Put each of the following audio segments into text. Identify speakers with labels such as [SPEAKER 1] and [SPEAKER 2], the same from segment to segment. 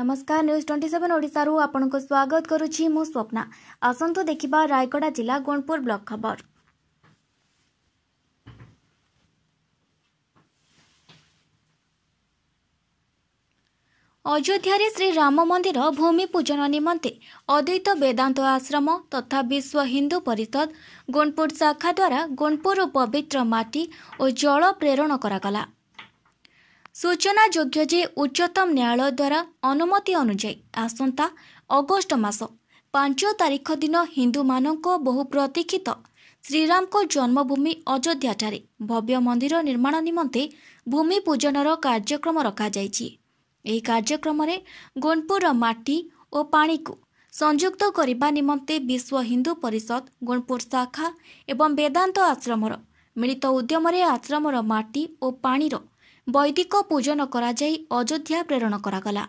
[SPEAKER 1] ନମସ୍କାର news twenty seven ଓଡ଼ିଶାରୁ ଆପଣଙ୍କୁ ସ୍ୱାଗତ କରୁଛି ମୁଁ ସ୍ୱପ୍ନା ଆସନ୍ତୁ ଦେଖିବା ରାୟଗଡ଼ା ଜିଲ୍ଲା ଗୁଣପୁର ବ୍ଲକ ଖବର ଅଯୋଧ୍ୟାରେ ଶ୍ରୀ ରାମ ମନ୍ଦିର ଭୂମି ପୂଜନ ନିମନ୍ତେ ଅଦ୍ୱୈତ ବେଦାନ୍ତ ଆଶ୍ରମ ତଥା ବିଶ୍ୱ ହିନ୍ଦୁ ପରିଷଦ ଗୁଣପୁର ଶାଖା ଦ୍ୱାରା ଗୁଣପୁରରୁ ପବିତ୍ର ମାଟି ଓ ଜଳ ପ୍ରେରଣ କରାଗଲା ସୂଚନାଯୋଗ୍ୟ ଯେ ଉଚ୍ଚତମ ନ୍ୟାୟାଳୟ ଦ୍ୱାରା ଅନୁମତି ଅନୁଯାୟୀ ଆସନ୍ତା ଅଗଷ୍ଟ ମାସ ପାଞ୍ଚ ତାରିଖ ଦିନ ହିନ୍ଦୁମାନଙ୍କ ବହୁ ପ୍ରତୀକ୍ଷିତ ଶ୍ରୀରାମଙ୍କ ଜନ୍ମଭୂମି ଅଯୋଧ୍ୟାଠାରେ ଭବ୍ୟ ମନ୍ଦିର ନିର୍ମାଣ ନିମନ୍ତେ ଭୂମିପୂଜନର କାର୍ଯ୍ୟକ୍ରମ ରଖାଯାଇଛି ଏହି କାର୍ଯ୍ୟକ୍ରମରେ ଗୋନପୁରର ମାଟି ଓ ପାଣିକୁ ସଂଯୁକ୍ତ କରିବା ନିମନ୍ତେ ବିଶ୍ୱ ହିନ୍ଦୁ ପରିଷଦ ଗୋନପୁର ଶାଖା ଏବଂ ବେଦାନ୍ତ ଆଶ୍ରମର ମିଳିତ ଉଦ୍ୟମରେ ଆଶ୍ରମର ମାଟି ଓ ପାଣିର वैदिक पूजन करा प्रेला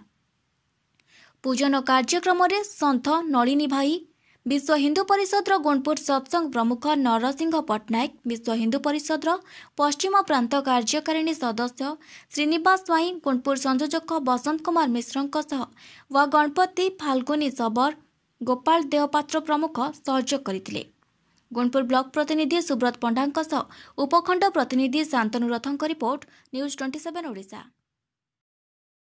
[SPEAKER 1] पूजन कार्यक्रमले सन्थ नी भाइ विश्व हिन्दू परिषद र गुणपुर सत्सङ प्रमुख नरसिंह पट्टनायक विश्व हिन्दू परिषद र पश्चिम प्रान्त कार्य सदस्य श्रीनिवास स्वयं गुणपुर संयोजक बसन्त कुमार मिश्र सह वा गणपति फागुनी सबर गोपा देवपत्र प्रमुख सहयोग गरि ଗୁଣପୁର ବ୍ଲକ ପ୍ରତିନିଧି ସୁବ୍ରତ ପଣ୍ଡାଙ୍କ ସହ ଉପଖଣ୍ଡ ପ୍ରତିନିଧି ଶାନ୍ତନୁ ରଥଙ୍କ report news twenty seven Odisha